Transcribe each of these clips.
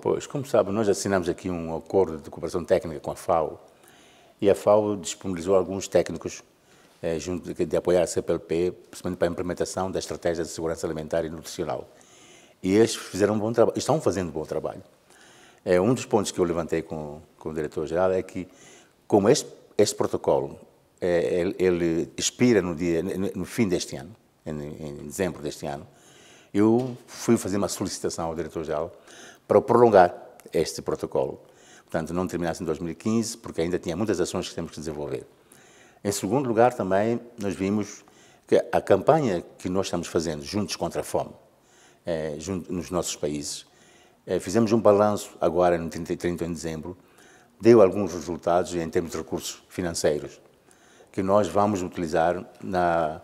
Pois, como sabe, nós assinamos aqui um acordo de cooperação técnica com a FAO e a FAO disponibilizou alguns técnicos eh, junto de, de, apoiar a CPLP, principalmente para a implementação da estratégia de segurança alimentar e nutricional. E eles fizeram um bom trabalho, estão fazendo um bom trabalho. É, um dos pontos que eu levantei com, com o diretor-geral é que, como este, este protocolo é, ele, ele, expira no, dia, no fim deste ano, em, em dezembro deste ano, eu fui fazer uma solicitação ao diretor-geral para prolongar este protocolo. Portanto, não terminasse em 2015, porque ainda tinha muitas ações que temos que desenvolver. Em segundo lugar, também, nós vimos que a campanha que nós estamos fazendo juntos contra a fome, eh, junto, nos nossos países, eh, fizemos um balanço agora, no 30, 30 de dezembro, deu alguns resultados em termos de recursos financeiros, que nós vamos utilizar na,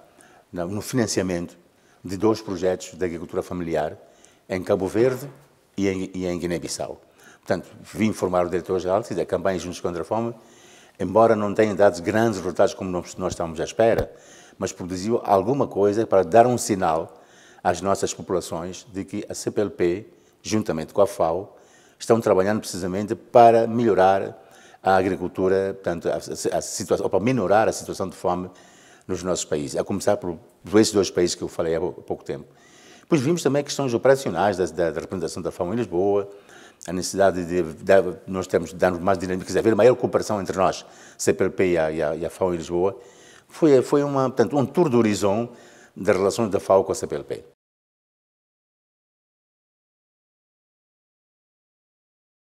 na, no financiamento de dois projetos de agricultura familiar em Cabo Verde e em, em Guiné-Bissau. Portanto, vim formar o diretor-geral da campanha Juntos contra a Fome, embora não tenha dado grandes resultados como nós, nós estamos à espera, mas produziu alguma coisa para dar um sinal às nossas populações de que a CPLP, juntamente com a FAO, estão trabalhando precisamente para melhorar a agricultura, portanto, a, a, a situação, ou para melhorar a situação de fome nos nossos países, a começar por, por esses dois países que eu falei há pouco tempo. Pois vimos também questões operacionais da, da, da representação da FAO em Lisboa, a necessidade de, de nós temos de darmos mais dinâmicas, haver maior cooperação entre nós, CPLP e a, e a, e a FAO em Lisboa. Foi, foi uma, portanto, um tour do horizonte das relações da FAO com a CPLP.